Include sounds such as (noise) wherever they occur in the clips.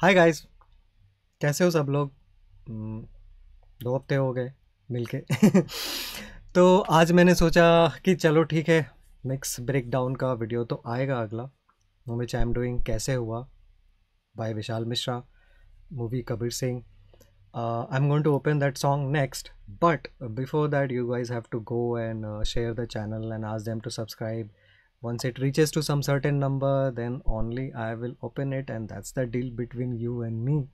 Hi guys कैसे हो सब लोग हम्म, दो हफ्ते हो गए मिलके (laughs) तो आज मैंने सोचा कि चलो ठीक है मिक्स ब्रेकडाउन का वीडियो तो आएगा अगला मूवी आई एम डूइंग कैसे हुआ by Vishal Mishra movie Kabir Singh I am going to open that song next but before that you guys have to go and share the channel and ask them to subscribe once it reaches to some certain number then only i will open it and that's the deal between you and me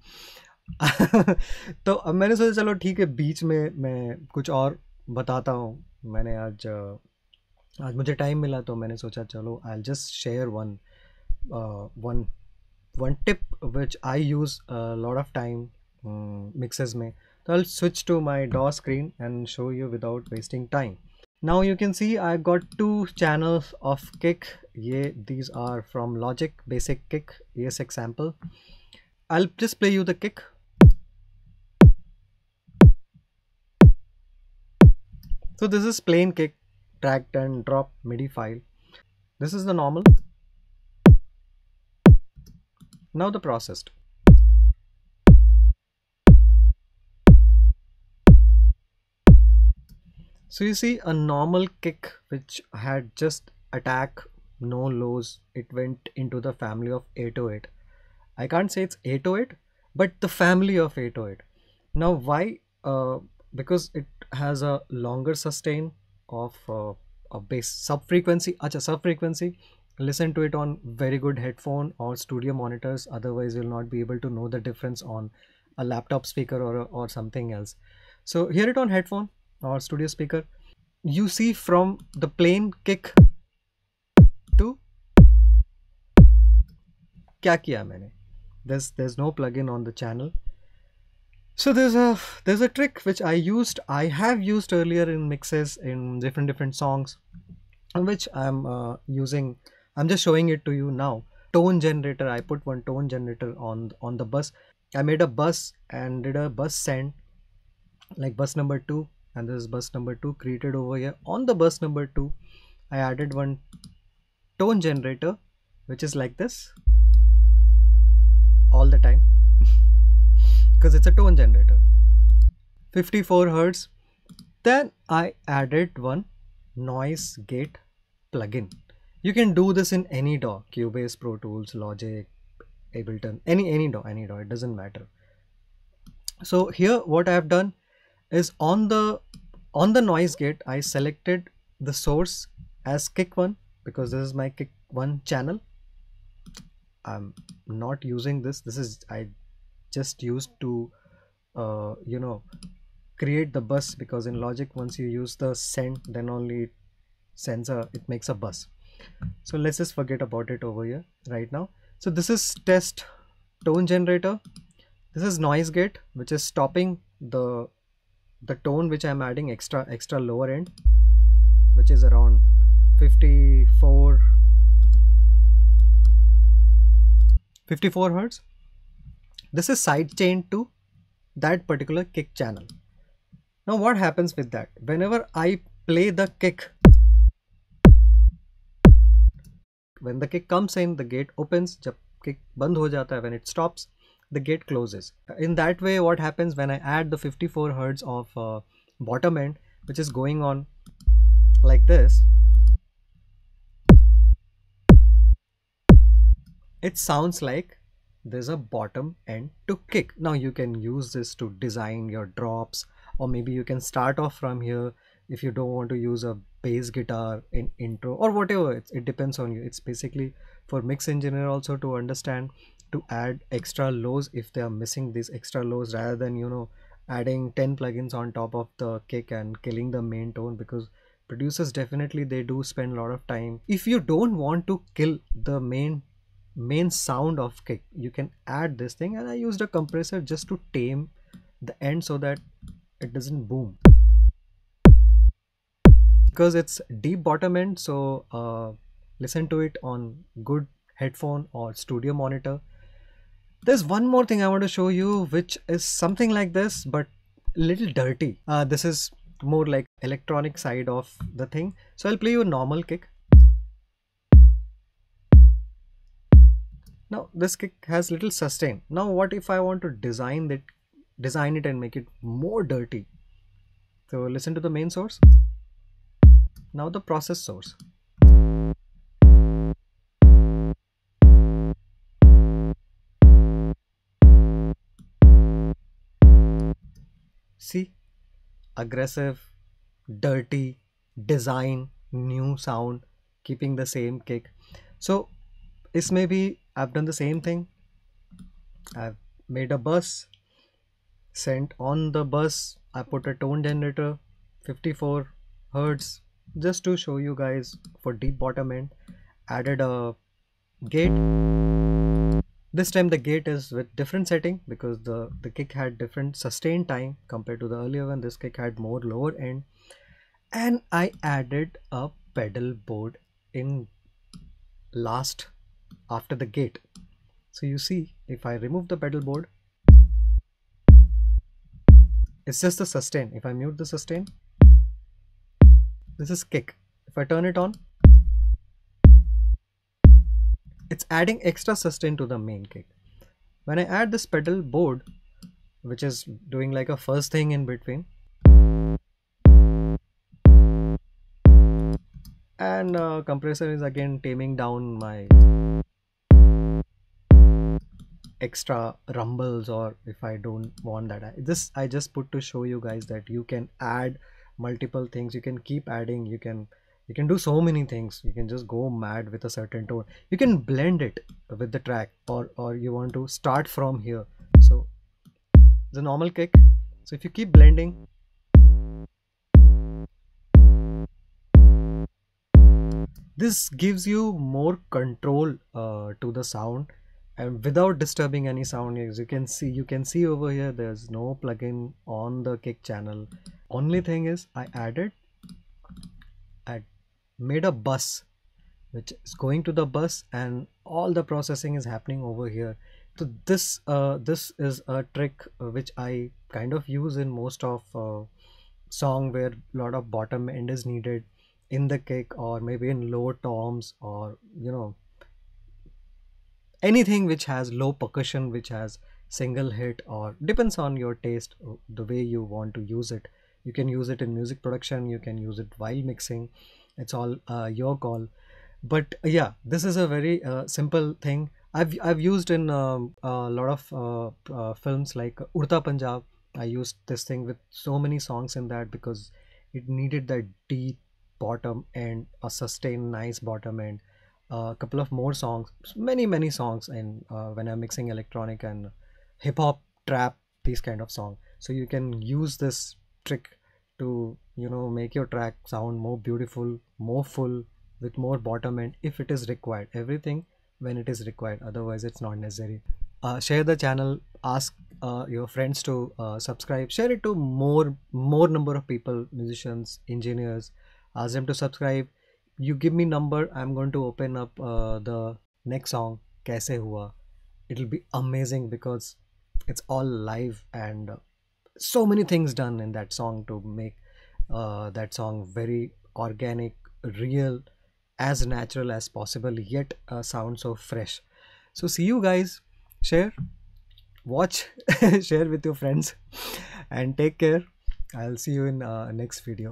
(laughs) तो अब मैंने सोचा चलो ठीक है बीच में मैं कुछ और बताता हूँ मैंने आज आज मुझे टाइम मिला तो मैंने सोचा चलो I just share one one one tip which I use lot of time mixes में तो आई स्विच टू माई डॉ screen and show you without wasting time now you can see i got two channels of kick these are from logic basic kick Yes, example. i'll just play you the kick so this is plain kick dragged and drop midi file this is the normal now the processed So you see a normal kick which had just attack, no lows, it went into the family of 808. I can't say it's 808, but the family of 808. Now why? Uh, because it has a longer sustain of uh, a bass subfrequency. Acha, frequency. Listen to it on very good headphone or studio monitors. Otherwise, you'll not be able to know the difference on a laptop speaker or, or something else. So hear it on headphone or studio speaker you see from the plain kick to kya kiya maine there's there's no plugin on the channel so there's a there's a trick which i used i have used earlier in mixes in different different songs which i'm uh, using i'm just showing it to you now tone generator i put one tone generator on on the bus i made a bus and did a bus send like bus number two and this is bus number 2 created over here on the bus number 2 I added one tone generator which is like this all the time because (laughs) it's a tone generator 54 Hertz then I added one noise gate plugin you can do this in any DAW Cubase Pro Tools Logic Ableton any any DAW any DAW it doesn't matter so here what I have done is on the on the noise gate I selected the source as kick1 because this is my kick1 channel I'm not using this this is I just used to uh, you know create the bus because in logic once you use the send then only it sends a it makes a bus so let's just forget about it over here right now so this is test tone generator this is noise gate which is stopping the the tone which I'm adding extra extra lower end which is around 54 54 hertz this is side chained to that particular kick channel now what happens with that whenever I play the kick when the kick comes in the gate opens jab kick band ho jata hai when it stops the gate closes. In that way, what happens when I add the 54 hertz of uh, bottom end, which is going on like this, it sounds like there's a bottom end to kick. Now you can use this to design your drops or maybe you can start off from here if you don't want to use a bass guitar in intro or whatever it, it depends on you it's basically for mix engineer also to understand to add extra lows if they are missing these extra lows rather than you know adding 10 plugins on top of the kick and killing the main tone because producers definitely they do spend a lot of time if you don't want to kill the main main sound of kick you can add this thing and i used a compressor just to tame the end so that it doesn't boom because it's deep bottom end so uh, listen to it on good headphone or studio monitor there's one more thing I want to show you which is something like this but little dirty. Uh, this is more like electronic side of the thing. So I'll play you a normal kick. Now this kick has little sustain. Now what if I want to design it, design it and make it more dirty? So listen to the main source. Now the process source. See, aggressive, dirty, design, new sound, keeping the same kick. So, इसमें maybe I've done the same thing. I've made a bus, sent on the bus, I put a tone generator, 54 hertz, just to show you guys for deep bottom end, added a gate. This time the gate is with different setting because the, the kick had different sustain time compared to the earlier one. This kick had more lower end and I added a pedal board in last after the gate. So you see if I remove the pedal board, it's just the sustain. If I mute the sustain, this is kick. If I turn it on, it's adding extra sustain to the main kick when I add this pedal board which is doing like a first thing in between and uh, compressor is again taming down my extra rumbles or if I don't want that I, this I just put to show you guys that you can add multiple things you can keep adding you can you can do so many things you can just go mad with a certain tone you can blend it with the track or or you want to start from here so it's a normal kick so if you keep blending this gives you more control uh, to the sound and without disturbing any sound as you can see you can see over here there's no plugin on the kick channel only thing is i added made a bus which is going to the bus and all the processing is happening over here so this uh, this is a trick uh, which i kind of use in most of uh, song where a lot of bottom end is needed in the kick or maybe in low toms or you know anything which has low percussion which has single hit or depends on your taste uh, the way you want to use it you can use it in music production you can use it while mixing it's all uh, your call but yeah this is a very uh, simple thing i've i've used in um, a lot of uh, uh, films like urta punjab i used this thing with so many songs in that because it needed that deep bottom and a sustained nice bottom and a couple of more songs many many songs and uh, when i'm mixing electronic and hip hop trap these kind of song so you can use this trick to you know make your track sound more beautiful more full with more bottom end if it is required everything when it is required otherwise it's not necessary uh, share the channel ask uh, your friends to uh, subscribe share it to more more number of people musicians engineers ask them to subscribe you give me number i'm going to open up uh, the next song kaise hua it'll be amazing because it's all live and so many things done in that song to make uh, that song very organic, real, as natural as possible, yet uh, sound so fresh. So, see you guys. Share, watch, (laughs) share with your friends, and take care. I'll see you in uh, next video.